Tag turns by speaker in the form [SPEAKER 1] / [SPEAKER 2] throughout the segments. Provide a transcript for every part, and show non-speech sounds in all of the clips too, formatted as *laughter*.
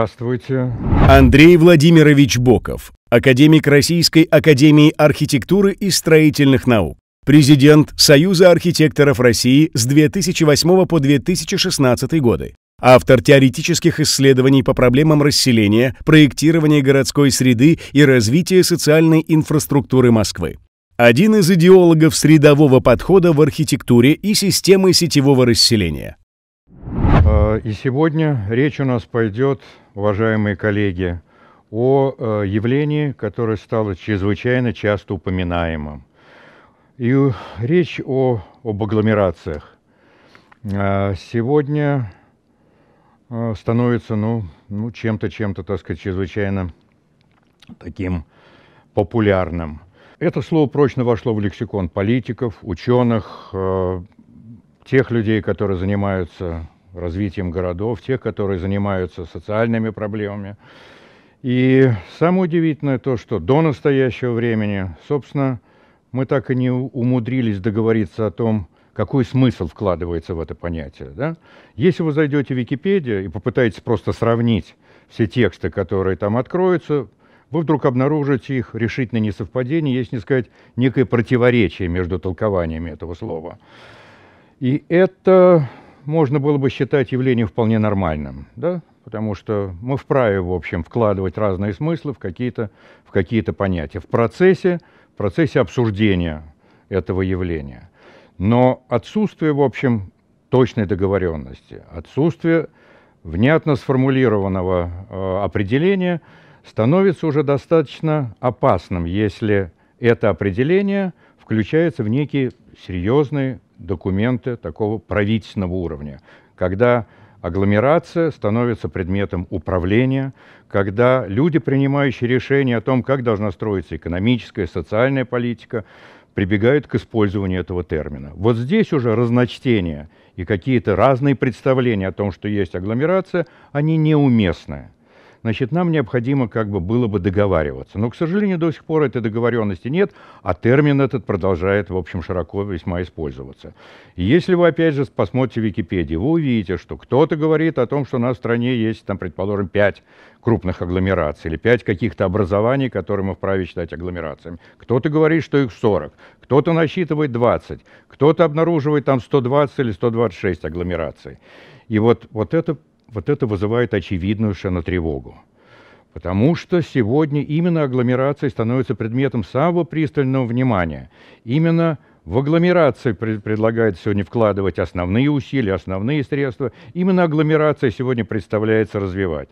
[SPEAKER 1] Здравствуйте. Андрей Владимирович Боков, академик Российской академии архитектуры и строительных наук, президент Союза архитекторов России с 2008 по 2016 годы, автор теоретических исследований по проблемам расселения, проектирования городской среды и развития социальной инфраструктуры Москвы. Один из идеологов средового подхода в архитектуре и системы сетевого расселения. Э, и сегодня речь у нас пойдет, уважаемые коллеги, о э, явлении, которое стало чрезвычайно часто упоминаемым. И речь о, об агломерациях. Э, сегодня становится ну, ну, чем-то, чем-то, так сказать, чрезвычайно таким популярным. Это слово прочно вошло в лексикон политиков, ученых, тех людей, которые занимаются развитием городов, тех, которые занимаются социальными проблемами. И самое удивительное то, что до настоящего времени, собственно, мы так и не умудрились договориться о том, какой смысл вкладывается в это понятие. Да? Если вы зайдете в Википедию и попытаетесь просто сравнить все тексты, которые там откроются, вы вдруг обнаружите их решительное несовпадение, если не сказать некое противоречие между толкованиями этого слова. И это можно было бы считать явление вполне нормальным, да? потому что мы вправе, в общем, вкладывать разные смыслы в какие-то в какие понятия, в процессе, в процессе обсуждения этого явления. Но отсутствие, в общем, точной договоренности, отсутствие внятно сформулированного э, определения становится уже достаточно опасным, если это определение включается в некие серьезные документы такого правительственного уровня, когда агломерация становится предметом управления, когда люди, принимающие решения о том, как должна строиться экономическая, социальная политика, прибегают к использованию этого термина. Вот здесь уже разночтения и какие-то разные представления о том, что есть агломерация, они неуместны значит, нам необходимо как бы было бы договариваться. Но, к сожалению, до сих пор этой договоренности нет, а термин этот продолжает, в общем, широко весьма использоваться. И если вы, опять же, посмотрите Википедию, вы увидите, что кто-то говорит о том, что у нас в стране есть, там, предположим, пять крупных агломераций или пять каких-то образований, которые мы вправе считать агломерациями. Кто-то говорит, что их 40, кто-то насчитывает 20, кто-то обнаруживает там 120 или 126 агломераций. И вот, вот это вот это вызывает очевидную совершенно Потому что сегодня именно агломерации становятся предметом самого пристального внимания. Именно в агломерации пред, предлагает сегодня вкладывать основные усилия, основные средства. Именно агломерация сегодня представляется развивать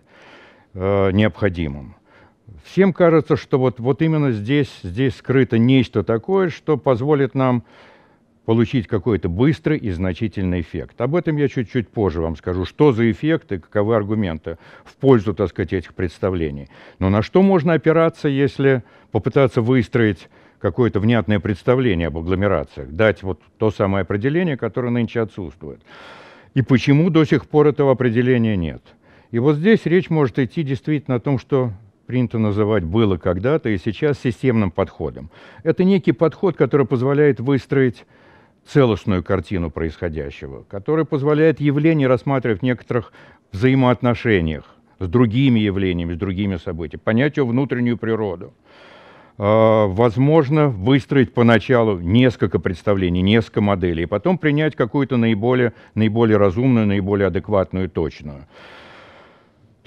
[SPEAKER 1] э, необходимым. Всем кажется, что вот, вот именно здесь, здесь скрыто нечто такое, что позволит нам получить какой-то быстрый и значительный эффект. Об этом я чуть-чуть позже вам скажу, что за эффекты, каковы аргументы в пользу, так сказать, этих представлений. Но на что можно опираться, если попытаться выстроить какое-то внятное представление об агломерациях, дать вот то самое определение, которое нынче отсутствует. И почему до сих пор этого определения нет? И вот здесь речь может идти действительно о том, что принято называть было когда-то и сейчас системным подходом. Это некий подход, который позволяет выстроить целостную картину происходящего, которая позволяет явление рассматривать в некоторых взаимоотношениях с другими явлениями, с другими событиями, понять ее внутреннюю природу. А, возможно, выстроить поначалу несколько представлений, несколько моделей, и потом принять какую-то наиболее, наиболее разумную, наиболее адекватную, точную.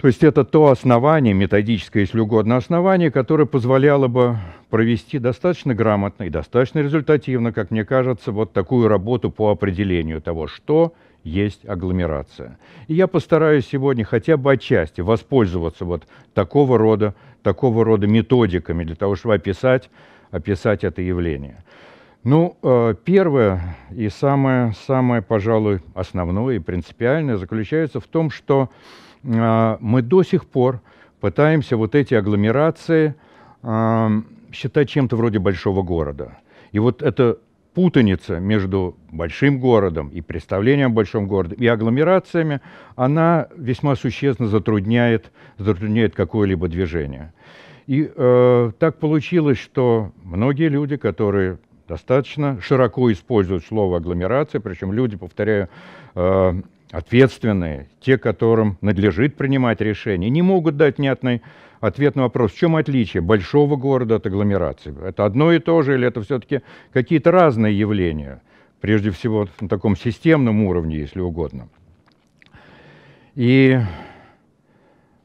[SPEAKER 1] То есть это то основание, методическое, если угодно, основание, которое позволяло бы провести достаточно грамотно и достаточно результативно, как мне кажется, вот такую работу по определению того, что есть агломерация. И я постараюсь сегодня хотя бы отчасти воспользоваться вот такого рода, такого рода методиками для того, чтобы описать, описать это явление. Ну, э, первое и самое, самое, пожалуй, основное и принципиальное заключается в том, что а, мы до сих пор пытаемся вот эти агломерации а, считать чем-то вроде большого города. И вот эта путаница между большим городом и представлением о большом городе и агломерациями, она весьма существенно затрудняет, затрудняет какое-либо движение. И э, так получилось, что многие люди, которые достаточно широко используют слово агломерация, причем люди, повторяю, э, ответственные, те, которым надлежит принимать решения, не могут дать внятный ответ на вопрос, в чем отличие большого города от агломерации. Это одно и то же или это все-таки какие-то разные явления, прежде всего на таком системном уровне, если угодно. И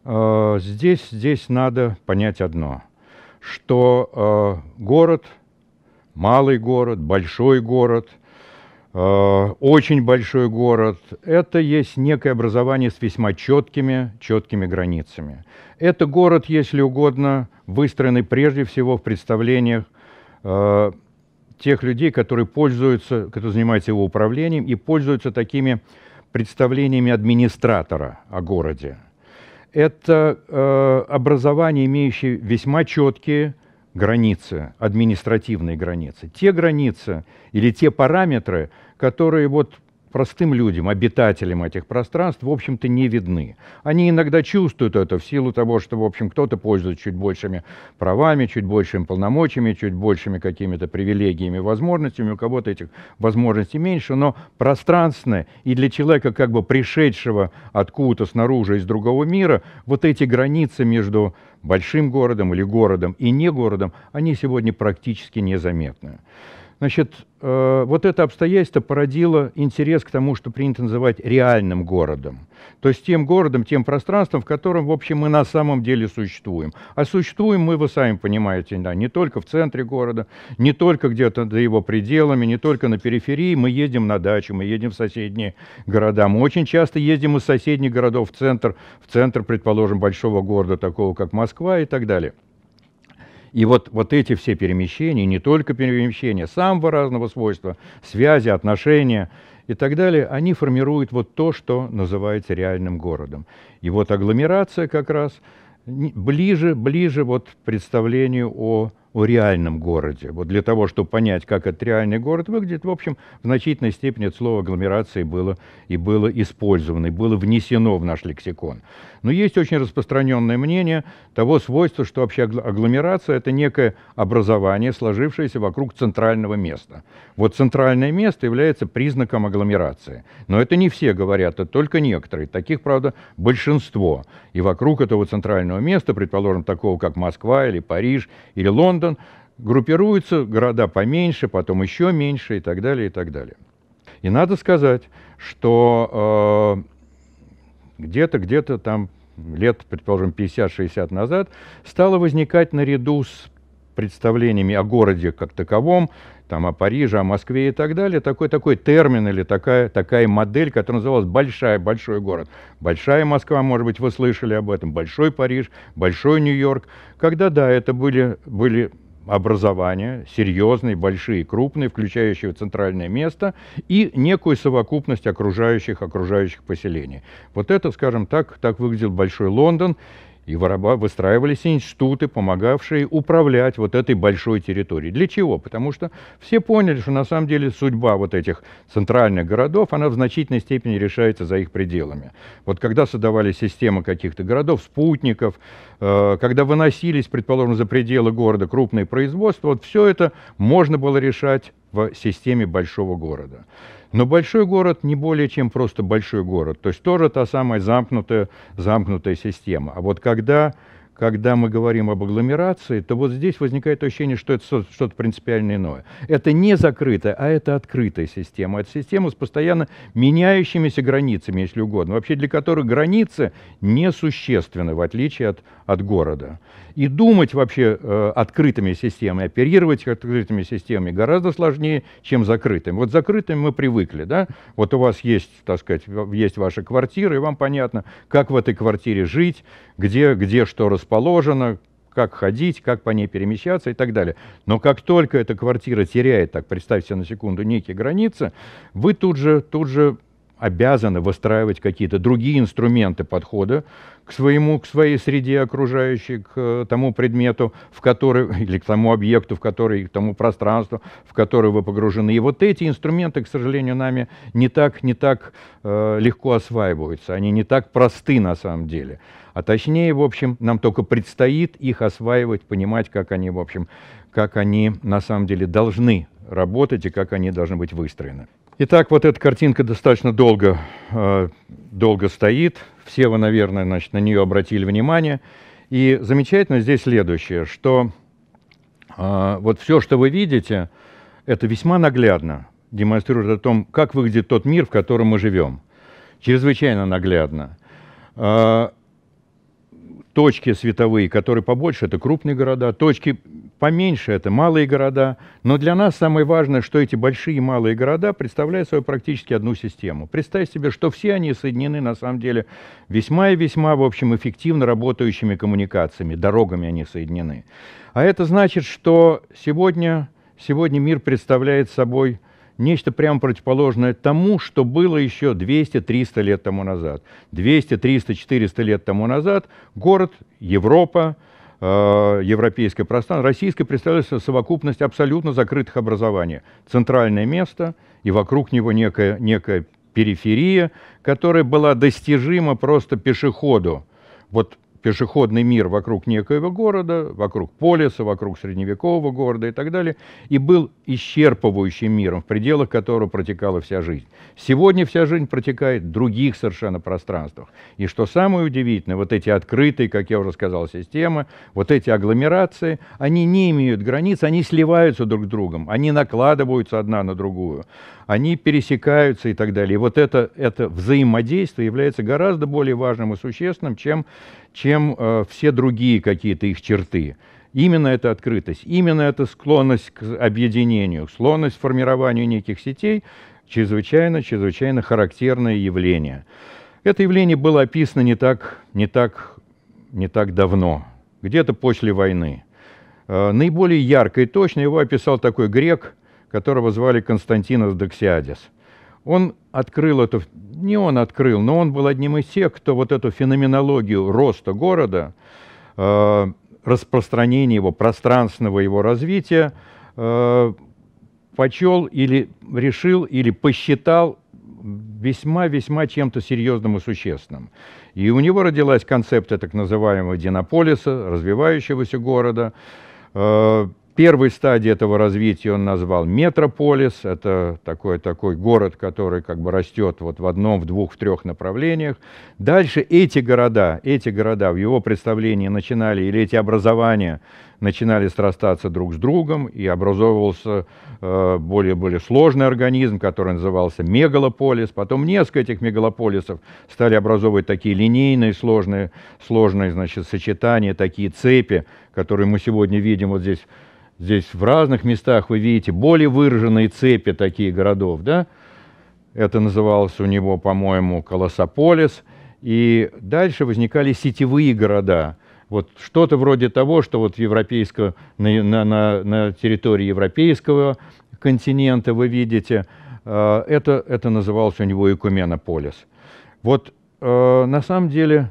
[SPEAKER 1] э, здесь, здесь надо понять одно, что э, город, малый город, большой город – Э, очень большой город. Это есть некое образование с весьма четкими, четкими границами. Это город, если угодно, выстроенный прежде всего в представлениях э, тех людей, которые пользуются, которые занимаются его управлением и пользуются такими представлениями администратора о городе. Это э, образование, имеющее весьма четкие границы, административные границы. Те границы или те параметры, которые вот простым людям, обитателям этих пространств, в общем-то, не видны. Они иногда чувствуют это в силу того, что, в общем, кто-то пользуется чуть большими правами, чуть большими полномочиями, чуть большими какими-то привилегиями, возможностями, у кого-то этих возможностей меньше, но пространственно и для человека, как бы пришедшего откуда-то снаружи из другого мира, вот эти границы между большим городом или городом и не городом, они сегодня практически незаметны. Значит, э, вот это обстоятельство породило интерес к тому, что принято называть реальным городом. То есть тем городом, тем пространством, в котором, в общем, мы на самом деле существуем. А существуем мы, вы сами понимаете, да, не только в центре города, не только где-то за его пределами, не только на периферии. Мы едем на дачу, мы едем в соседние города. Мы очень часто ездим из соседних городов в центр, в центр, предположим, большого города, такого как Москва и так далее. И вот, вот эти все перемещения, не только перемещения самого разного свойства, связи, отношения и так далее, они формируют вот то, что называется реальным городом. И вот агломерация как раз ближе, ближе вот представлению о о реальном городе. Вот для того, чтобы понять, как этот реальный город выглядит, в общем, в значительной степени это слово агломерации было и было использовано, и было внесено в наш лексикон. Но есть очень распространенное мнение того свойства, что вообще агломерация – это некое образование, сложившееся вокруг центрального места. Вот центральное место является признаком агломерации. Но это не все говорят, это только некоторые. Таких, правда, большинство. И вокруг этого центрального места, предположим, такого, как Москва или Париж или Лондон, Лондон, группируются города поменьше, потом еще меньше и так далее, и так далее. И надо сказать, что э, где-то, где-то там лет, предположим, 50-60 назад стало возникать наряду с представлениями о городе как таковом, там, о Париже, о Москве и так далее, такой, такой термин или такая, такая модель, которая называлась «большая, большой город». Большая Москва, может быть, вы слышали об этом, Большой Париж, Большой Нью-Йорк. Когда, да, это были, были образования, серьезные, большие, крупные, включающие центральное место и некую совокупность окружающих, окружающих поселений. Вот это, скажем так, так выглядел Большой Лондон и вороба выстраивались институты, помогавшие управлять вот этой большой территорией. Для чего? Потому что все поняли, что на самом деле судьба вот этих центральных городов, она в значительной степени решается за их пределами. Вот когда создавали системы каких-то городов, спутников, э, когда выносились, предположим, за пределы города крупные производства, вот все это можно было решать в системе большого города. Но большой город не более чем просто большой город. То есть тоже та самая замкнутая, замкнутая система. А вот когда, когда мы говорим об агломерации, то вот здесь возникает ощущение, что это что-то принципиально иное. Это не закрытая, а это открытая система. Это система с постоянно меняющимися границами, если угодно. Вообще для которых границы несущественны, в отличие от, от города. И думать вообще э, открытыми системами, оперировать открытыми системами гораздо сложнее, чем закрытыми. Вот закрытыми мы привыкли, да? Вот у вас есть, так сказать, есть ваша квартира, и вам понятно, как в этой квартире жить, где, где что расположено, как ходить, как по ней перемещаться и так далее. Но как только эта квартира теряет, так представьте на секунду, некие границы, вы тут же, тут же обязаны выстраивать какие-то другие инструменты подхода к своему, к своей среде окружающей, к э, тому предмету, в который, *laughs* или к тому объекту, в который, к тому пространству, в который вы погружены. И вот эти инструменты, к сожалению, нами не так, не так э, легко осваиваются, они не так просты на самом деле. А точнее, в общем, нам только предстоит их осваивать, понимать, как они, в общем, как они на самом деле должны работать и как они должны быть выстроены. Итак, вот эта картинка достаточно долго, э, долго стоит. Все вы, наверное, значит, на нее обратили внимание. И замечательно здесь следующее, что э, вот все, что вы видите, это весьма наглядно демонстрирует о том, как выглядит тот мир, в котором мы живем. Чрезвычайно наглядно. Э, точки световые, которые побольше, это крупные города, точки поменьше, это малые города. Но для нас самое важное, что эти большие и малые города представляют собой практически одну систему. Представь себе, что все они соединены на самом деле весьма и весьма, в общем, эффективно работающими коммуникациями, дорогами они соединены. А это значит, что сегодня, сегодня мир представляет собой нечто прямо противоположное тому, что было еще 200-300 лет тому назад. 200, 300, 400 лет тому назад город, Европа, э, европейское пространство, российское представляет совокупность абсолютно закрытых образований. Центральное место и вокруг него некая, некая периферия, которая была достижима просто пешеходу. Вот пешеходный мир вокруг некоего города, вокруг полиса, вокруг средневекового города и так далее, и был исчерпывающим миром, в пределах которого протекала вся жизнь. Сегодня вся жизнь протекает в других совершенно пространствах. И что самое удивительное, вот эти открытые, как я уже сказал, системы, вот эти агломерации, они не имеют границ, они сливаются друг с другом, они накладываются одна на другую они пересекаются и так далее. И вот это, это взаимодействие является гораздо более важным и существенным, чем, чем э, все другие какие-то их черты. Именно эта открытость, именно эта склонность к объединению, склонность к формированию неких сетей – чрезвычайно, чрезвычайно характерное явление. Это явление было описано не так, не так, не так давно, где-то после войны. Э, наиболее ярко и точно его описал такой грек – которого звали Константинос Доксиадис. Он открыл эту, не он открыл, но он был одним из тех, кто вот эту феноменологию роста города, э, распространения его, пространственного его развития, э, почел или решил или посчитал весьма-весьма чем-то серьезным и существенным. И у него родилась концепция так называемого Динополиса, развивающегося города, э, Первой стадии этого развития он назвал метрополис. Это такой, такой город, который как бы растет вот в одном, в двух, в трех направлениях. Дальше эти города, эти города в его представлении начинали, или эти образования начинали срастаться друг с другом, и образовывался э, более-более сложный организм, который назывался мегалополис. Потом несколько этих мегалополисов стали образовывать такие линейные, сложные, сложные значит, сочетания, такие цепи, которые мы сегодня видим вот здесь Здесь в разных местах вы видите более выраженные цепи таких городов, да? Это называлось у него, по-моему, Колосополис. И дальше возникали сетевые города. Вот что-то вроде того, что вот европейского, на, на, на территории европейского континента вы видите. Э, это, это называлось у него Экуменополис. Вот э, на самом деле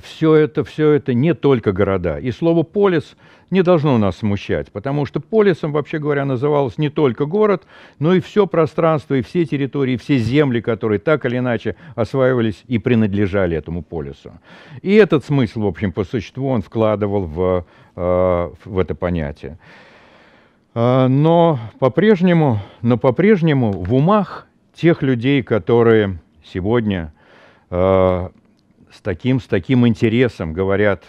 [SPEAKER 1] все это, все это не только города. И слово «полис» не должно нас смущать, потому что полисом, вообще говоря, называлось не только город, но и все пространство, и все территории, и все земли, которые так или иначе осваивались и принадлежали этому полису. И этот смысл, в общем, по существу он вкладывал в, э, в это понятие. Э, но по-прежнему, но по-прежнему в умах тех людей, которые сегодня э, с таким, с таким интересом говорят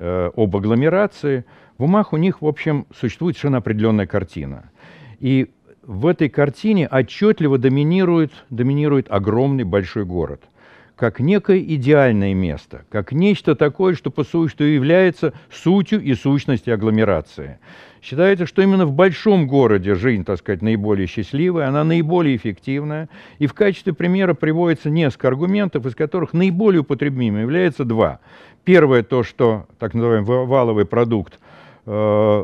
[SPEAKER 1] Э, об агломерации, в умах у них, в общем, существует совершенно определенная картина. И в этой картине отчетливо доминирует, доминирует огромный большой город – как некое идеальное место, как нечто такое, что по сути является сутью и сущностью агломерации. Считается, что именно в большом городе жизнь, так сказать, наиболее счастливая, она наиболее эффективная, и в качестве примера приводится несколько аргументов, из которых наиболее употребимыми являются два – Первое то, что так называемый валовый продукт э,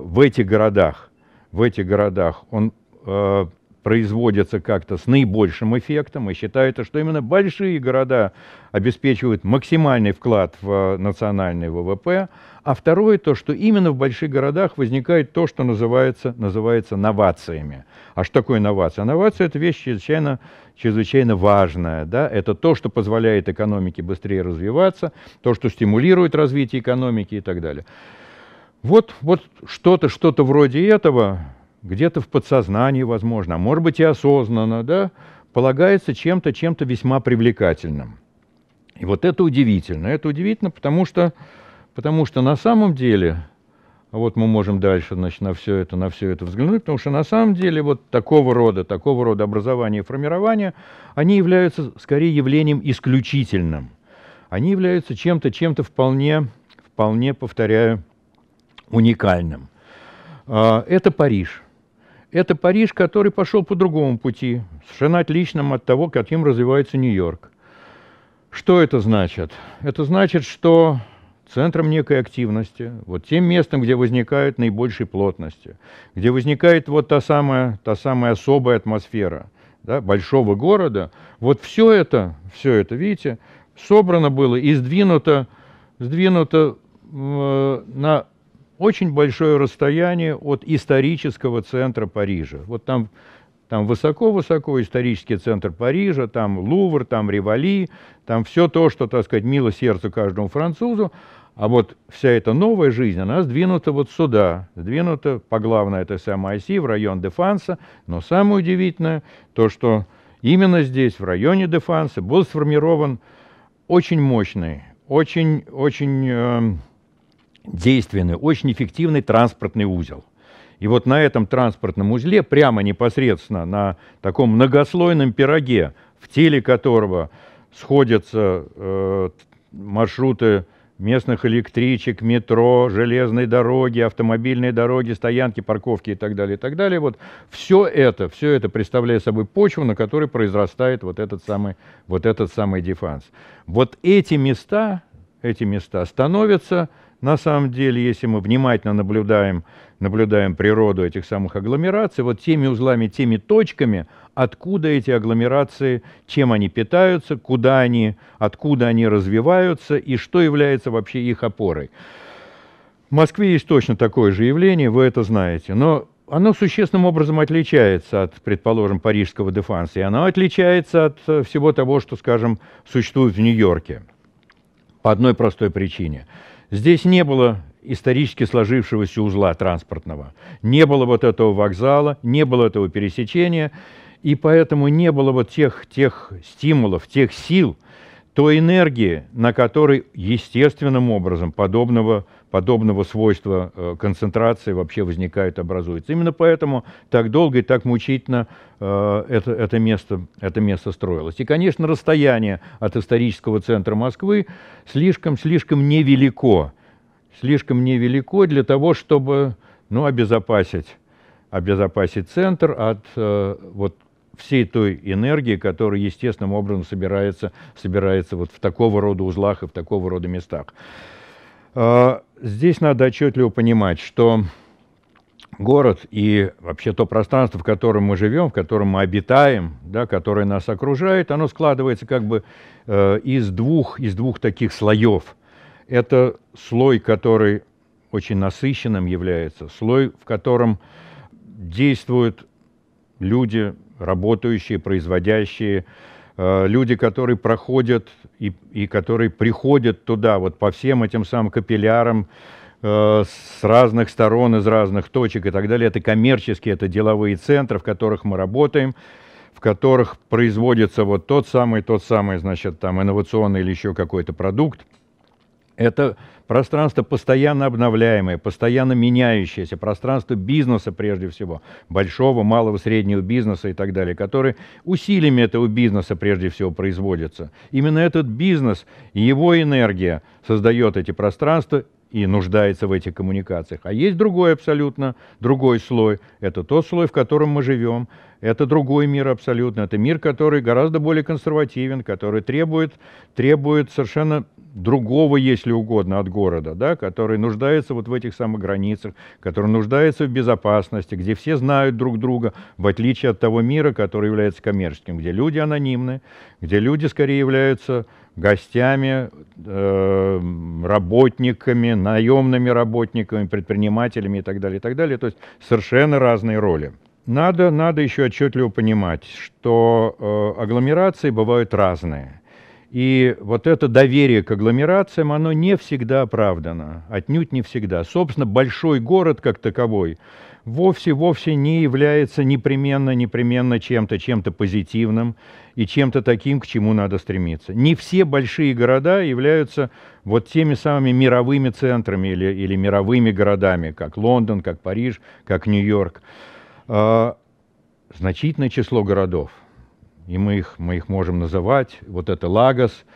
[SPEAKER 1] в этих городах, в этих городах, он э, производятся как-то с наибольшим эффектом, и считается, что именно большие города обеспечивают максимальный вклад в э, национальный ВВП, а второе то, что именно в больших городах возникает то, что называется, называется новациями. А что такое новация? А новация – это вещь чрезвычайно, чрезвычайно важная. Да? Это то, что позволяет экономике быстрее развиваться, то, что стимулирует развитие экономики и так далее. Вот, вот что-то, что-то вроде этого где-то в подсознании, возможно, а может быть и осознанно, да, полагается чем-то, чем-то весьма привлекательным. И вот это удивительно. Это удивительно, потому что, потому что на самом деле, вот мы можем дальше значит, на все это, на все это взглянуть, потому что на самом деле вот такого рода, такого рода образования, и формирование, они являются скорее явлением исключительным. Они являются чем-то, чем-то вполне, вполне, повторяю, уникальным. А, это Париж. Это Париж, который пошел по другому пути, совершенно отличным от того, каким развивается Нью-Йорк. Что это значит? Это значит, что центром некой активности, вот тем местом, где возникают наибольшие плотности, где возникает вот та самая, та самая особая атмосфера да, большого города, вот все это, все это, видите, собрано было и сдвинуто, сдвинуто э, на очень большое расстояние от исторического центра Парижа. Вот там там высоко-высоко исторический центр Парижа, там Лувр, там Ривали, там все то, что, так сказать, мило сердцу каждому французу. А вот вся эта новая жизнь, она сдвинута вот сюда, сдвинута по главной этой самой оси в район Дефанса. Но самое удивительное, то, что именно здесь, в районе Дефанса, был сформирован очень мощный, очень, очень... Э, действенный, очень эффективный транспортный узел. И вот на этом транспортном узле, прямо непосредственно на таком многослойном пироге, в теле которого сходятся э, маршруты местных электричек, метро, железной дороги, автомобильной дороги, стоянки, парковки и так далее, и так далее. Вот все это, все это представляет собой почву, на которой произрастает вот этот самый, вот этот самый дефанс. Вот эти места, эти места становятся на самом деле, если мы внимательно наблюдаем, наблюдаем природу этих самых агломераций, вот теми узлами, теми точками, откуда эти агломерации, чем они питаются, куда они, откуда они развиваются и что является вообще их опорой. В Москве есть точно такое же явление, вы это знаете, но оно существенным образом отличается от, предположим, парижского дефанса, и оно отличается от э, всего того, что, скажем, существует в Нью-Йорке. По одной простой причине – Здесь не было исторически сложившегося узла транспортного. Не было вот этого вокзала, не было этого пересечения, и поэтому не было вот тех, тех стимулов, тех сил – той энергии, на которой естественным образом подобного, подобного свойства э, концентрации вообще возникает, образуется. Именно поэтому так долго и так мучительно э, это, это, место, это место строилось. И, конечно, расстояние от исторического центра Москвы слишком-слишком невелико. Слишком невелико для того, чтобы ну, обезопасить обезопасить центр от э, вот всей той энергии, которая естественным образом собирается, собирается вот в такого рода узлах и в такого рода местах. А, здесь надо отчетливо понимать, что город и вообще то пространство, в котором мы живем, в котором мы обитаем, да, которое нас окружает, оно складывается как бы э, из, двух, из двух таких слоев. Это слой, который очень насыщенным является, слой, в котором действуют люди, работающие, производящие, э, люди, которые проходят и, и которые приходят туда, вот по всем этим самым капиллярам, э, с разных сторон, из разных точек и так далее. Это коммерческие, это деловые центры, в которых мы работаем, в которых производится вот тот самый, тот самый, значит, там инновационный или еще какой-то продукт. Это пространство постоянно обновляемое, постоянно меняющееся, пространство бизнеса прежде всего, большого, малого, среднего бизнеса и так далее, которые усилиями этого бизнеса прежде всего производятся. Именно этот бизнес и его энергия создает эти пространства и нуждается в этих коммуникациях. А есть другой абсолютно, другой слой. Это тот слой, в котором мы живем. Это другой мир абсолютно. Это мир, который гораздо более консервативен, который требует, требует совершенно другого, если угодно, от города, да, который нуждается вот в этих самых границах, который нуждается в безопасности, где все знают друг друга, в отличие от того мира, который является коммерческим, где люди анонимны, где люди скорее являются гостями, эм, работниками, наемными работниками, предпринимателями и так далее, и так далее. То есть совершенно разные роли. Надо, надо еще отчетливо понимать, что э, агломерации бывают разные. И вот это доверие к агломерациям, оно не всегда оправдано, отнюдь не всегда. Собственно, большой город как таковой вовсе-вовсе не является непременно-непременно чем-то, чем-то позитивным и чем-то таким, к чему надо стремиться. Не все большие города являются вот теми самыми мировыми центрами или, или мировыми городами, как Лондон, как Париж, как Нью-Йорк. А, значительное число городов, и мы их, мы их можем называть, вот это Лагос –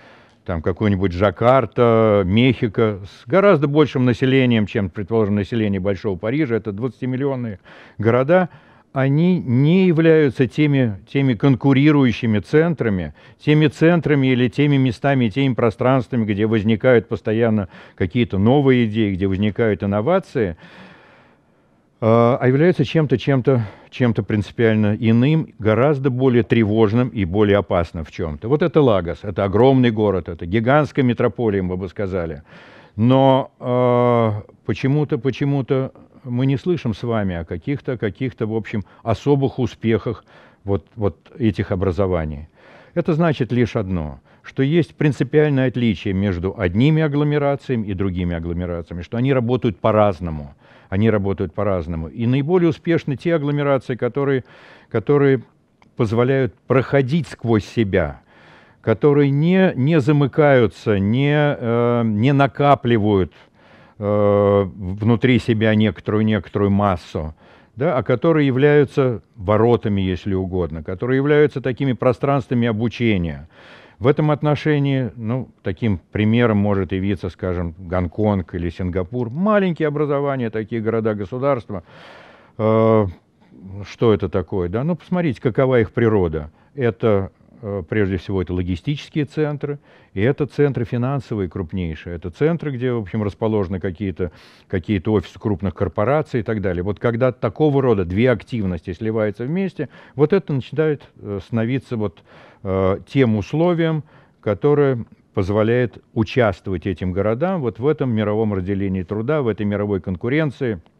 [SPEAKER 1] там какой-нибудь Жакарта, Мехико, с гораздо большим населением, чем, предположим, население Большого Парижа, это 20-миллионные города, они не являются теми, теми конкурирующими центрами, теми центрами или теми местами, теми пространствами, где возникают постоянно какие-то новые идеи, где возникают инновации – а, а являются чем-то, чем-то, чем-то принципиально иным, гораздо более тревожным и более опасным в чем-то. Вот это Лагос, это огромный город, это гигантская метрополия, мы бы сказали. Но э, почему-то, почему-то мы не слышим с вами о каких-то, каких-то, в общем, особых успехах вот, вот этих образований. Это значит лишь одно, что есть принципиальное отличие между одними агломерациями и другими агломерациями, что они работают по-разному – они работают по-разному. И наиболее успешны те агломерации, которые, которые позволяют проходить сквозь себя, которые не, не замыкаются, не, э, не накапливают э, внутри себя некоторую-некоторую массу, да, а которые являются воротами, если угодно, которые являются такими пространствами обучения – в этом отношении, ну, таким примером может явиться, скажем, Гонконг или Сингапур. Маленькие образования, такие города-государства. Э, что это такое? Да? Ну, посмотрите, какова их природа. Это Э, прежде всего, это логистические центры, и это центры финансовые крупнейшие, это центры, где, в общем, расположены какие-то какие, -то, офисы крупных корпораций и так далее. Вот когда такого рода две активности сливаются вместе, вот это начинает э, становиться вот э, тем условием, которое позволяет участвовать этим городам вот в этом мировом разделении труда, в этой мировой конкуренции –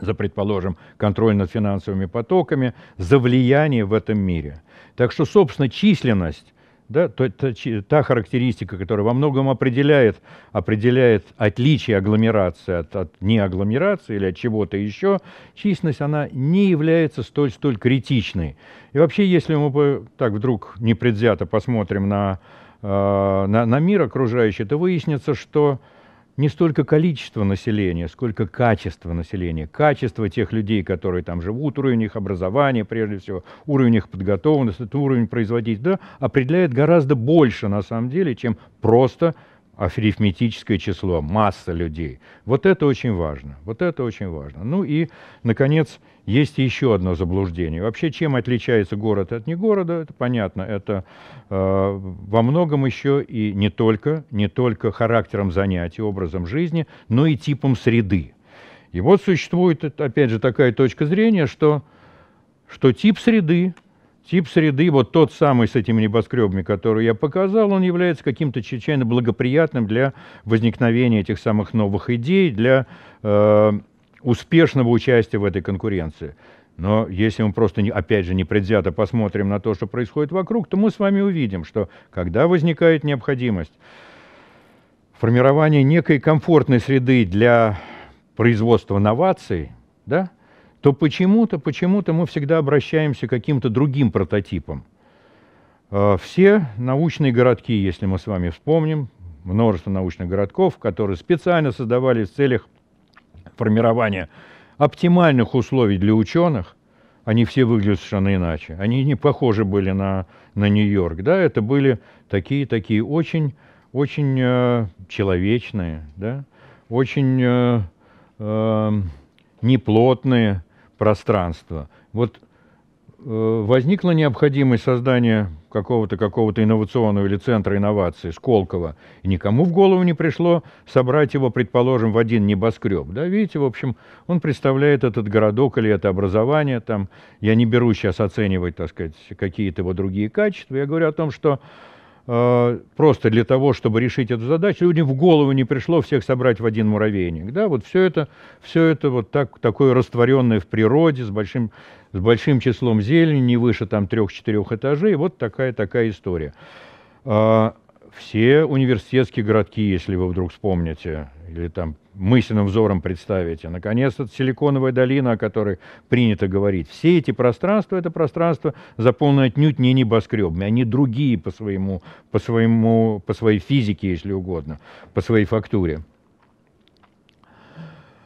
[SPEAKER 1] за, предположим, контроль над финансовыми потоками, за влияние в этом мире. Так что, собственно, численность, да, то та, та характеристика, которая во многом определяет, определяет отличие агломерации от, от неагломерации или от чего-то еще, численность, она не является столь-столь критичной. И вообще, если мы бы так вдруг непредвзято посмотрим на, э, на, на мир окружающий, то выяснится, что не столько количество населения, сколько качество населения, качество тех людей, которые там живут, уровень их образования, прежде всего, уровень их подготовленности, уровень производительности, да, определяет гораздо больше, на самом деле, чем просто арифметическое число, масса людей. Вот это очень важно, вот это очень важно. Ну и, наконец, есть еще одно заблуждение. Вообще, чем отличается город от негорода, это понятно. Это э, во многом еще и не только, не только характером занятий, образом жизни, но и типом среды. И вот существует, опять же, такая точка зрения, что, что тип среды, тип среды, вот тот самый с этими небоскребами, который я показал, он является каким-то чрезвычайно благоприятным для возникновения этих самых новых идей, для... Э, успешного участия в этой конкуренции. Но если мы просто, опять же, непредвзято посмотрим на то, что происходит вокруг, то мы с вами увидим, что когда возникает необходимость формирования некой комфортной среды для производства новаций, да, то почему-то, почему-то мы всегда обращаемся к каким-то другим прототипам. Э, все научные городки, если мы с вами вспомним, множество научных городков, которые специально создавались в целях – формирования оптимальных условий для ученых, они все выглядят совершенно иначе. Они не похожи были на, на Нью-Йорк. Да, это были такие-такие очень, очень э, человечные, да, очень э, э, неплотные пространства. Вот э, возникла необходимость создания какого-то какого-то инновационного или центра инноваций Сколково, и никому в голову не пришло собрать его, предположим, в один небоскреб. Да, видите, в общем, он представляет этот городок или это образование, там, я не беру сейчас оценивать, так сказать, какие-то его другие качества, я говорю о том, что Э, просто для того, чтобы решить эту задачу, людям в голову не пришло всех собрать в один муравейник. Да, вот все это, все это вот так, такое растворенное в природе, с большим, с большим числом зелени, не выше там трех-четырех этажей, вот такая-такая история. А, все университетские городки, если вы вдруг вспомните, или там мысленным взором представите. Наконец, это силиконовая долина, о которой принято говорить. Все эти пространства, это пространство заполнено отнюдь не небоскребами, они другие по, своему, по, своему, по своей физике, если угодно, по своей фактуре.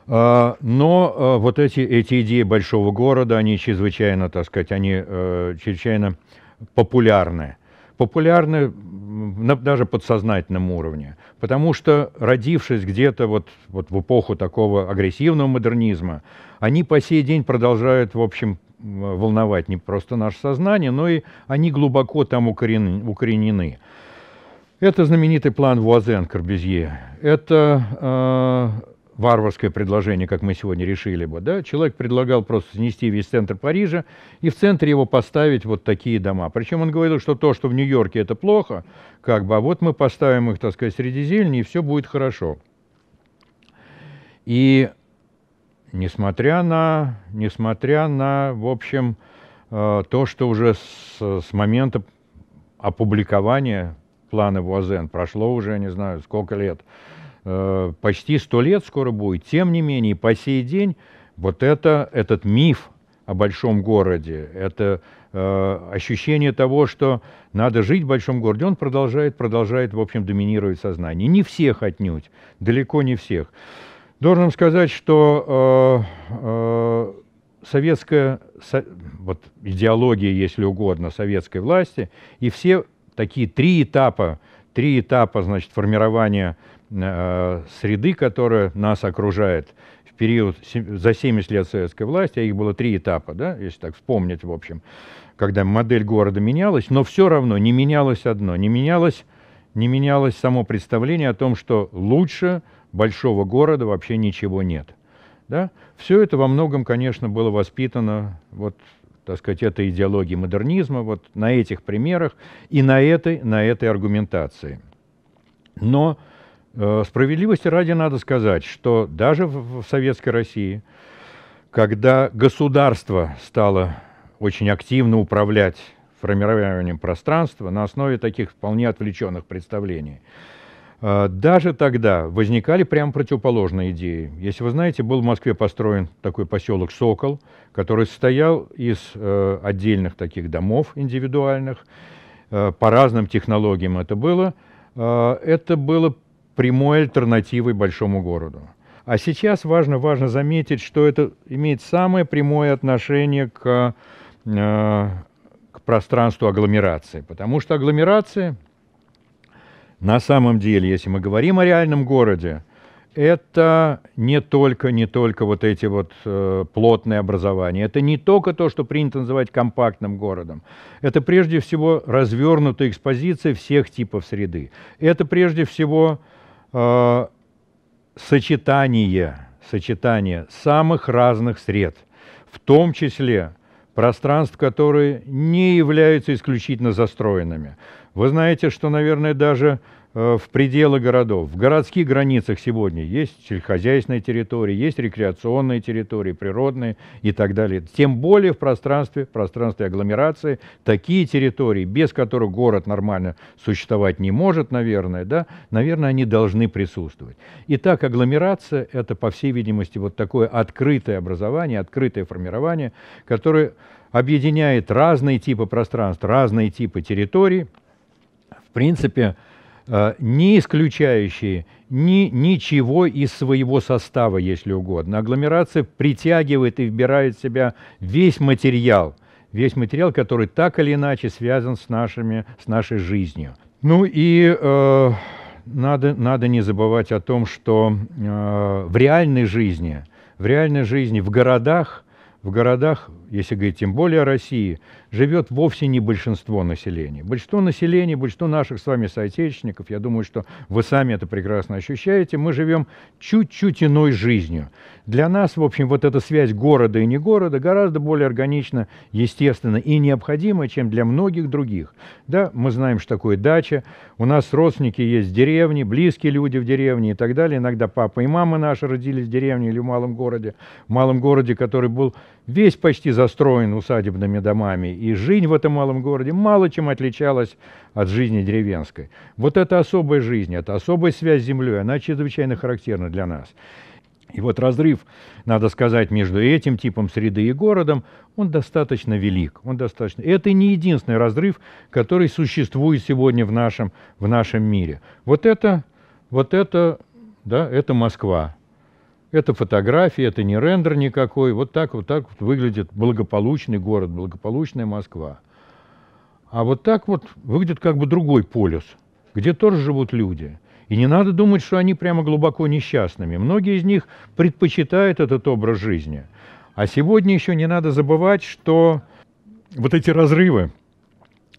[SPEAKER 1] А, но а, вот эти, эти идеи большого города, они чрезвычайно, так сказать, они э, чрезвычайно популярны популярны на, даже подсознательном уровне, потому что, родившись где-то вот, вот в эпоху такого агрессивного модернизма, они по сей день продолжают, в общем, волновать не просто наше сознание, но и они глубоко там укорен, укоренены. Это знаменитый план Вуазен Корбезье. Это э, варварское предложение, как мы сегодня решили бы, да, человек предлагал просто снести весь центр Парижа и в центре его поставить вот такие дома. Причем он говорил, что то, что в Нью-Йорке, это плохо, как бы, а вот мы поставим их, так сказать, среди зелени, и все будет хорошо. И несмотря на, несмотря на, в общем, э, то, что уже с, с момента опубликования плана Вуазен прошло уже, не знаю, сколько лет, Э, почти сто лет скоро будет. Тем не менее, по сей день вот это, этот миф о большом городе, это э, ощущение того, что надо жить в большом городе, он продолжает, продолжает, в общем, доминировать сознание. Не всех отнюдь, далеко не всех. Должен вам сказать, что э, э, советская, со, вот идеология, если угодно, советской власти, и все такие три этапа, три этапа, значит, формирования Э, среды, которая нас окружает в период за 70 лет советской власти, а их было три этапа, да, если так вспомнить, в общем, когда модель города менялась, но все равно не менялось одно, не менялось, не менялось само представление о том, что лучше большого города вообще ничего нет. Да? Все это во многом, конечно, было воспитано вот так сказать, этой идеологии модернизма, вот на этих примерах и на этой, на этой аргументации. Но Э, справедливости ради надо сказать, что даже в Советской России, когда государство стало очень активно управлять формированием пространства на основе таких вполне отвлеченных представлений, э, даже тогда возникали прямо противоположные идеи. Если вы знаете, был в Москве построен такой поселок «Сокол», который состоял из э, отдельных таких домов индивидуальных, э, по разным технологиям это было. Э, это было прямой альтернативой большому городу. А сейчас важно, важно заметить, что это имеет самое прямое отношение к, э, к пространству агломерации. Потому что агломерация, на самом деле, если мы говорим о реальном городе, это не только, не только вот эти вот э, плотные образования, это не только то, что принято называть компактным городом, это прежде всего развернутая экспозиция всех типов среды, это прежде всего Э, сочетание, сочетание самых разных сред, в том числе пространств, которые не являются исключительно застроенными. Вы знаете, что, наверное, даже Э, в пределы городов. В городских границах сегодня есть сельскохозяйственные территории, есть рекреационные территории, природные и так далее. Тем более в пространстве, в пространстве агломерации, такие территории, без которых город нормально существовать не может, наверное, да, наверное, они должны присутствовать. Итак, агломерация – это, по всей видимости, вот такое открытое образование, открытое формирование, которое объединяет разные типы пространств, разные типы территорий. В принципе, Э, не исключающие ни, ничего из своего состава, если угодно. Агломерация притягивает и вбирает в себя весь материал, весь материал, который так или иначе связан с, нашими, с нашей жизнью. Ну и э, надо, надо не забывать о том, что э, в реальной жизни, в реальной жизни, в городах, в городах, если говорить тем более о России, живет вовсе не большинство населения. Большинство населения, большинство наших с вами соотечественников, я думаю, что вы сами это прекрасно ощущаете, мы живем чуть-чуть иной жизнью. Для нас, в общем, вот эта связь города и не города гораздо более органично, естественно и необходима, чем для многих других. Да, мы знаем, что такое дача, у нас родственники есть в деревне, близкие люди в деревне и так далее. Иногда папа и мама наши родились в деревне или в малом городе. В малом городе, который был весь почти застроен усадебными домами, и жизнь в этом малом городе мало чем отличалась от жизни деревенской. Вот это особая жизнь, это особая связь с землей, она чрезвычайно характерна для нас. И вот разрыв, надо сказать, между этим типом среды и городом, он достаточно велик. Он достаточно... Это не единственный разрыв, который существует сегодня в нашем, в нашем мире. Вот это, вот это, да, это Москва. Это фотографии, это не рендер никакой. Вот так вот так вот выглядит благополучный город, благополучная Москва. А вот так вот выглядит как бы другой полюс, где тоже живут люди. И не надо думать, что они прямо глубоко несчастными. Многие из них предпочитают этот образ жизни. А сегодня еще не надо забывать, что вот эти разрывы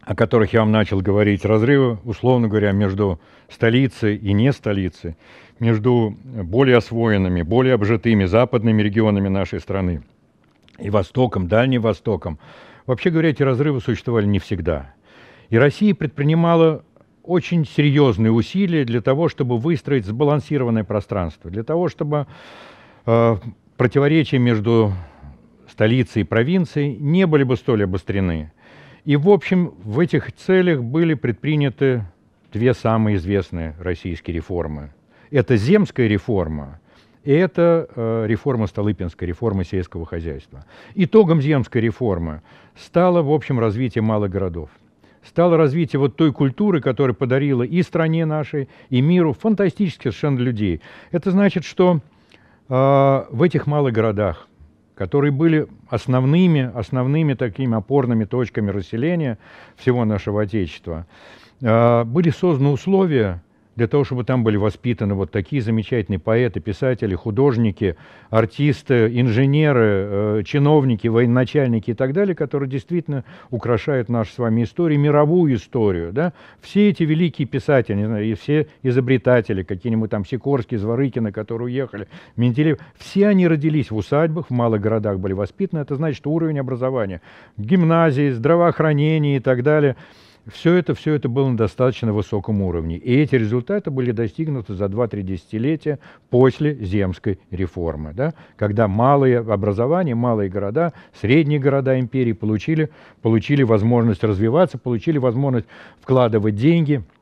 [SPEAKER 1] о которых я вам начал говорить, разрывы, условно говоря, между столицей и не столицей, между более освоенными, более обжитыми западными регионами нашей страны и Востоком, Дальним Востоком. Вообще говоря, эти разрывы существовали не всегда. И Россия предпринимала очень серьезные усилия для того, чтобы выстроить сбалансированное пространство, для того, чтобы э, противоречия между столицей и провинцией не были бы столь обострены. И, в общем, в этих целях были предприняты две самые известные российские реформы. Это земская реформа и это э, реформа Столыпинская, реформа сельского хозяйства. Итогом земской реформы стало, в общем, развитие малых городов. Стало развитие вот той культуры, которая подарила и стране нашей, и миру фантастически совершенно людей. Это значит, что э, в этих малых городах которые были основными, основными такими опорными точками расселения всего нашего Отечества, а, были созданы условия, для того, чтобы там были воспитаны вот такие замечательные поэты, писатели, художники, артисты, инженеры, э, чиновники, военачальники и так далее, которые действительно украшают нашу с вами историю, мировую историю. Да? Все эти великие писатели, и все изобретатели, какие-нибудь там Сикорские, Зворыкины, которые уехали, Менделеев, все они родились в усадьбах, в малых городах были воспитаны. Это значит, что уровень образования, гимназии, здравоохранение и так далее – все это, все это было на достаточно высоком уровне. И эти результаты были достигнуты за 2-3 десятилетия после земской реформы, да, когда малые образования, малые города, средние города империи получили, получили возможность развиваться, получили возможность вкладывать деньги –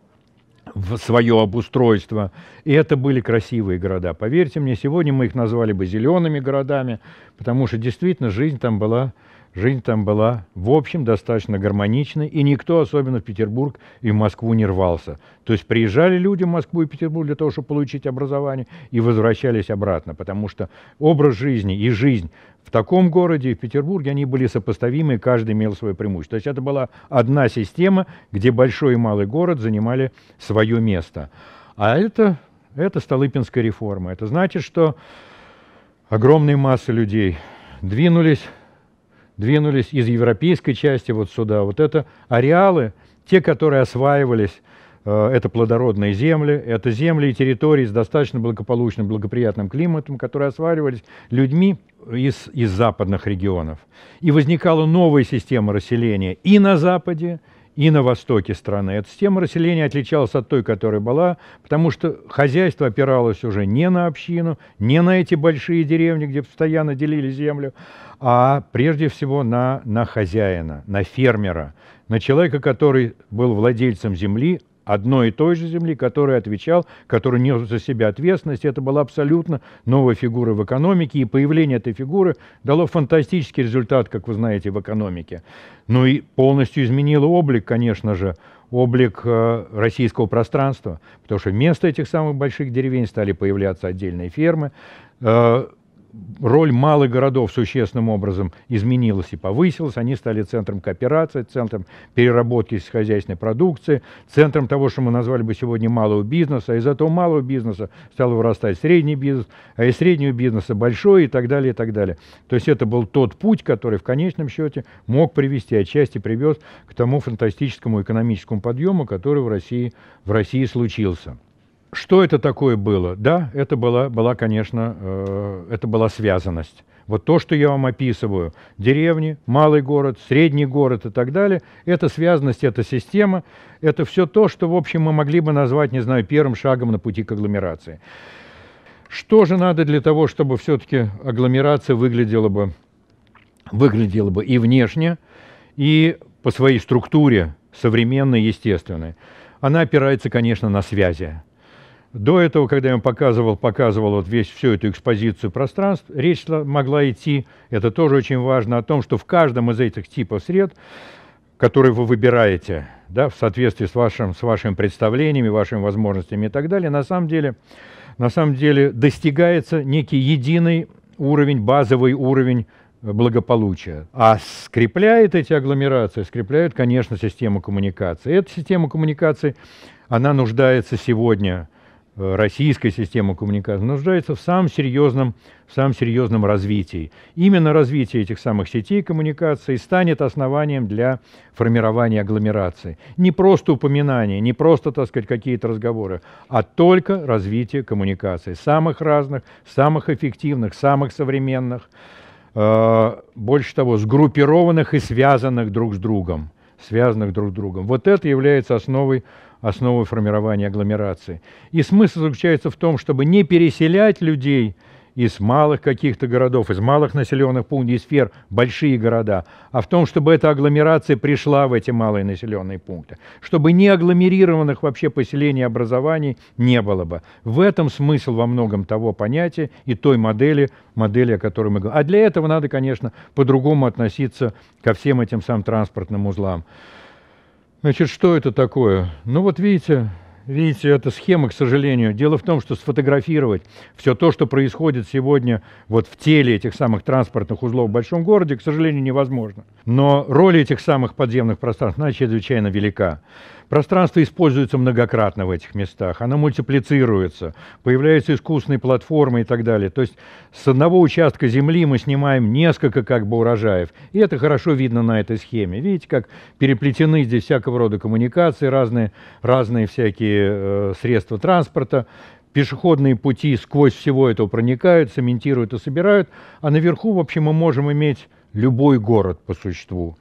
[SPEAKER 1] в свое обустройство. И это были красивые города. Поверьте мне, сегодня мы их назвали бы зелеными городами, потому что действительно жизнь там была Жизнь там была, в общем, достаточно гармоничной, и никто, особенно в Петербург и в Москву, не рвался. То есть приезжали люди в Москву и Петербург для того, чтобы получить образование, и возвращались обратно, потому что образ жизни и жизнь в таком городе, в Петербурге, они были сопоставимы, и каждый имел свое преимущество. То есть это была одна система, где большой и малый город занимали свое место. А это, это Столыпинская реформа. Это значит, что огромные массы людей двинулись двинулись из европейской части вот сюда. Вот это ареалы, те, которые осваивались, э, это плодородные земли, это земли и территории с достаточно благополучным, благоприятным климатом, которые осваивались людьми из, из западных регионов. И возникала новая система расселения и на Западе, и на востоке страны. Эта система расселения отличалась от той, которая была, потому что хозяйство опиралось уже не на общину, не на эти большие деревни, где постоянно делили землю, а прежде всего на, на хозяина, на фермера, на человека, который был владельцем земли, одной и той же земли, который отвечал, который нес за себя ответственность. Это была абсолютно новая фигура в экономике, и появление этой фигуры дало фантастический результат, как вы знаете, в экономике. Ну и полностью изменило облик, конечно же, облик э, российского пространства, потому что вместо этих самых больших деревень стали появляться отдельные фермы, э, роль малых городов существенным образом изменилась и повысилась. Они стали центром кооперации, центром переработки сельскохозяйственной продукции, центром того, что мы назвали бы сегодня малого бизнеса. из этого малого бизнеса стал вырастать средний бизнес, а из среднего бизнеса большой и так далее, и так далее. То есть это был тот путь, который в конечном счете мог привести, отчасти привез к тому фантастическому экономическому подъему, который в России, в России случился что это такое было? Да, это была, была конечно, э, это была связанность. Вот то, что я вам описываю, деревни, малый город, средний город и так далее, это связанность, это система, это все то, что, в общем, мы могли бы назвать, не знаю, первым шагом на пути к агломерации. Что же надо для того, чтобы все-таки агломерация выглядела бы, выглядела бы и внешне, и по своей структуре современной, естественной? Она опирается, конечно, на связи. До этого, когда я им показывал, показывал вот весь всю эту экспозицию пространств, речь могла идти, это тоже очень важно, о том, что в каждом из этих типов сред, которые вы выбираете, да, в соответствии с, вашим, с вашими представлениями, вашими возможностями и так далее, на самом деле, на самом деле достигается некий единый уровень, базовый уровень благополучия. А скрепляет эти агломерации, скрепляет, конечно, систему коммуникации. Эта система коммуникации, она нуждается сегодня российская система коммуникации нуждается в самом серьезном, в самом серьезном развитии. Именно развитие этих самых сетей коммуникации станет основанием для формирования агломерации. Не просто упоминание, не просто, так сказать, какие-то разговоры, а только развитие коммуникаций. Самых разных, самых эффективных, самых современных, э, больше того, сгруппированных и связанных друг с другом связанных друг с другом. Вот это является основой основой формирования агломерации. И смысл заключается в том, чтобы не переселять людей из малых каких-то городов, из малых населенных пунктов, из сфер большие города, а в том, чтобы эта агломерация пришла в эти малые населенные пункты, чтобы не агломерированных вообще поселений и образований не было бы. В этом смысл во многом того понятия и той модели, модели, о которой мы говорим. А для этого надо, конечно, по-другому относиться ко всем этим самым транспортным узлам. Значит, что это такое? Ну вот видите, видите, это схема, к сожалению. Дело в том, что сфотографировать все то, что происходит сегодня вот в теле этих самых транспортных узлов в большом городе, к сожалению, невозможно. Но роль этих самых подземных пространств, она чрезвычайно велика. Пространство используется многократно в этих местах, оно мультиплицируется, появляются искусственные платформы и так далее. То есть с одного участка земли мы снимаем несколько как бы урожаев, и это хорошо видно на этой схеме. Видите, как переплетены здесь всякого рода коммуникации, разные, разные всякие э, средства транспорта, пешеходные пути сквозь всего этого проникают, цементируют и собирают, а наверху, в общем, мы можем иметь любой город по существу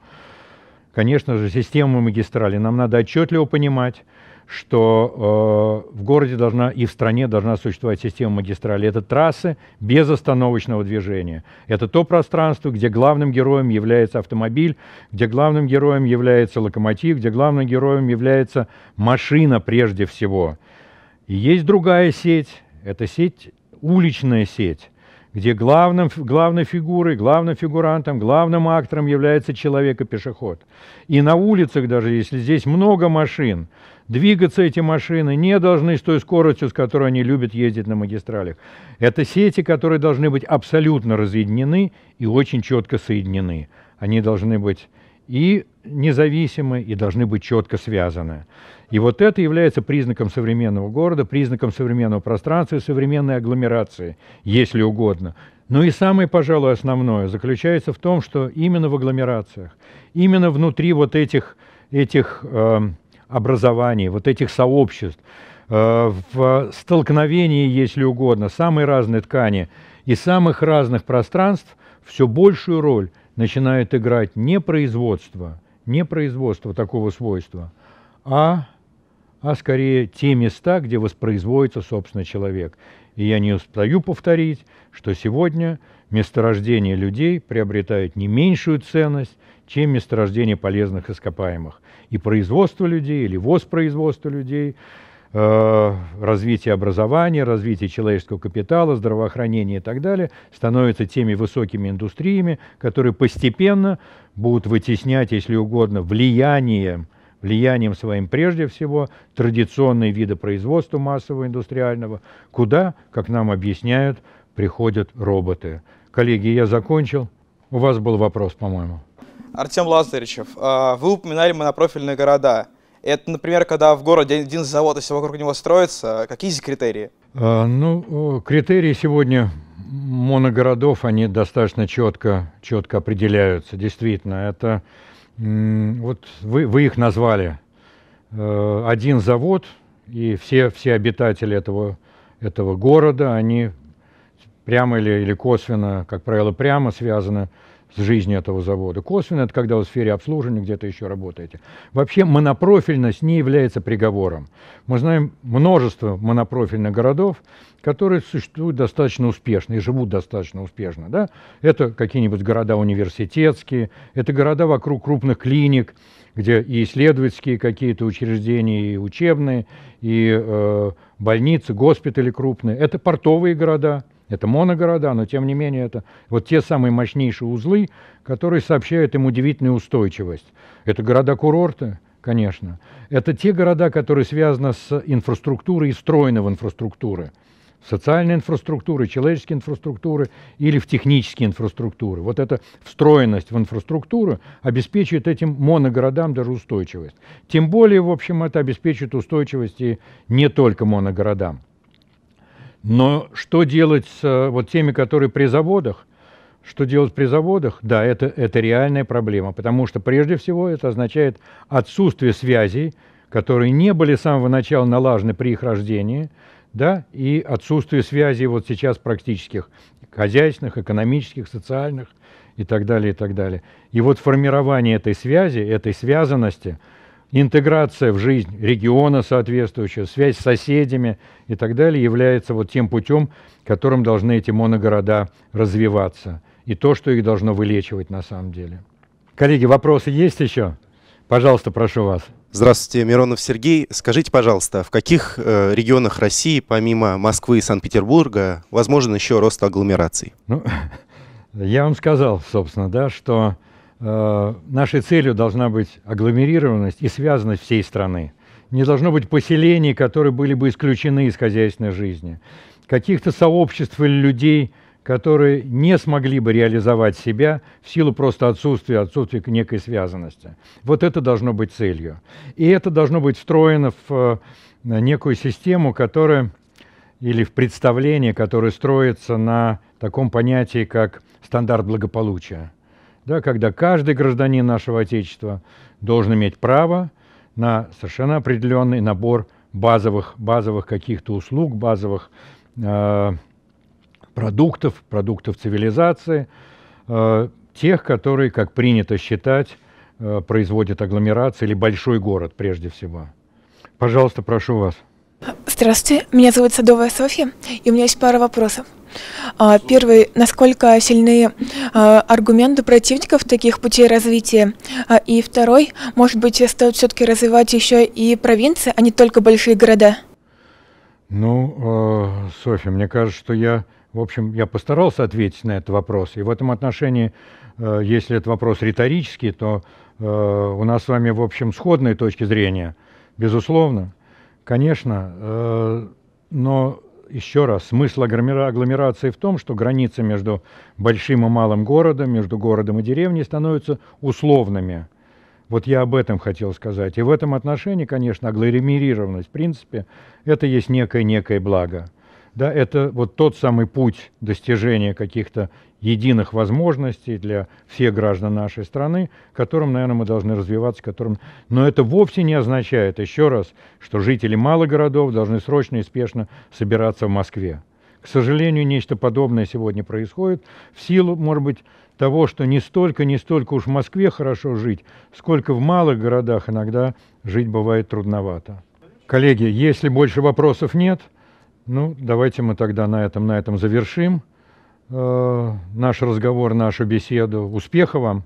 [SPEAKER 1] конечно же, систему магистрали. Нам надо отчетливо понимать, что э, в городе должна и в стране должна существовать система магистрали. Это трассы без остановочного движения. Это то пространство, где главным героем является автомобиль, где главным героем является локомотив, где главным героем является машина прежде всего. И есть другая сеть, это сеть, уличная сеть где главным, главной фигурой, главным фигурантом, главным актором является человек и пешеход. И на улицах, даже если здесь много машин, двигаться эти машины не должны с той скоростью, с которой они любят ездить на магистралях. Это сети, которые должны быть абсолютно разъединены и очень четко соединены. Они должны быть и независимы, и должны быть четко связаны. И вот это является признаком современного города, признаком современного пространства и современной агломерации, если угодно. Но ну и самое, пожалуй, основное заключается в том, что именно в агломерациях, именно внутри вот этих, этих э, образований, вот этих сообществ, э, в столкновении, если угодно, самой разной ткани и самых разных пространств все большую роль начинает играть не производство, не производство такого свойства, а а скорее те места, где воспроизводится, собственно, человек. И я не устаю повторить, что сегодня месторождение людей приобретает не меньшую ценность, чем месторождение полезных ископаемых. И производство людей, или воспроизводство людей, э, развитие образования, развитие человеческого капитала, здравоохранения и так далее становятся теми высокими индустриями, которые постепенно будут вытеснять, если угодно, влиянием влиянием своим прежде всего традиционные виды производства массового индустриального, куда, как нам объясняют, приходят роботы. Коллеги, я закончил. У вас был вопрос, по-моему. Артем Лазаричев, а, вы упоминали монопрофильные города. Это, например, когда в городе один завод и все вокруг него строится. Какие здесь критерии? А, ну, критерии сегодня моногородов, они достаточно четко, четко определяются. Действительно, это вот вы, вы их назвали э, один завод, и все, все обитатели этого, этого города, они прямо или, или косвенно, как правило, прямо связаны с с жизнью этого завода. Косвенно – это когда вы в сфере обслуживания где-то еще работаете. Вообще монопрофильность не является приговором. Мы знаем множество монопрофильных городов, которые существуют достаточно успешно и живут достаточно успешно. Да? Это какие-нибудь города университетские, это города вокруг крупных клиник, где и исследовательские какие-то учреждения, и учебные, и э, больницы, госпитали крупные. Это портовые города – это моногорода, но тем не менее это вот те самые мощнейшие узлы, которые сообщают им удивительную устойчивость. Это города-курорты, конечно. Это те города, которые связаны с инфраструктурой и встроены в инфраструктуры. В социальной инфраструктуры, человеческой инфраструктуры или в технические инфраструктуры. Вот эта встроенность в инфраструктуру обеспечивает этим моногородам даже устойчивость. Тем более, в общем, это обеспечит устойчивость и не только моногородам. Но что делать с э, вот теми, которые при заводах? Что делать при заводах? Да, это, это реальная проблема, потому что прежде всего это означает отсутствие связей, которые не были с самого начала налажены при их рождении, да, и отсутствие связей вот сейчас практических, хозяйственных, экономических, социальных и так далее, и так далее. И вот формирование этой связи, этой связанности – интеграция в жизнь региона соответствующая, связь с соседями и так далее является вот тем путем, которым должны эти моногорода развиваться и то, что их должно вылечивать на самом деле. Коллеги, вопросы есть еще? Пожалуйста, прошу вас. Здравствуйте, Миронов Сергей. Скажите, пожалуйста, в каких э, регионах России, помимо Москвы и Санкт-Петербурга, возможен еще рост агломераций? Ну, *laughs* я вам сказал, собственно, да, что Э, нашей целью должна быть агломерированность и связанность всей страны. Не должно быть поселений, которые были бы исключены из хозяйственной жизни, каких-то сообществ или людей, которые не смогли бы реализовать себя в силу просто отсутствия, отсутствия некой связанности. Вот это должно быть целью. И это должно быть встроено в э, некую систему, которая или в представление, которое строится на таком понятии, как стандарт благополучия – да, когда каждый гражданин нашего Отечества должен иметь право на совершенно определенный набор базовых, базовых каких-то услуг, базовых э, продуктов, продуктов цивилизации, э, тех, которые, как принято считать, э, производит агломерация или большой город прежде всего. Пожалуйста, прошу вас. Здравствуйте, меня зовут Садовая Софья, и у меня есть пара вопросов. А, первый, насколько сильны а, аргументы противников таких путей развития? А, и второй, может быть, стоит все-таки развивать еще и провинции, а не только большие города? Ну, Софья, мне кажется, что я, в общем, я постарался ответить на этот вопрос. И в этом отношении, если этот вопрос риторический, то у нас с вами, в общем, сходные точки зрения, безусловно. Конечно, э, но еще раз, смысл агломерации в том, что границы между большим и малым городом, между городом и деревней становятся условными. Вот я об этом хотел сказать. И в этом отношении, конечно, агломерированность, в принципе, это есть некое-некое благо да, это вот тот самый путь достижения каких-то единых возможностей для всех граждан нашей страны, которым, наверное, мы должны развиваться, которым... Но это вовсе не означает, еще раз, что жители малых городов должны срочно и спешно собираться в Москве. К сожалению, нечто подобное сегодня происходит в силу, может быть, того, что не столько, не столько уж в Москве хорошо жить, сколько в малых городах иногда жить бывает трудновато. Коллеги, если больше вопросов нет – ну, давайте мы тогда на этом, на этом завершим э, наш разговор, нашу беседу. Успеха вам!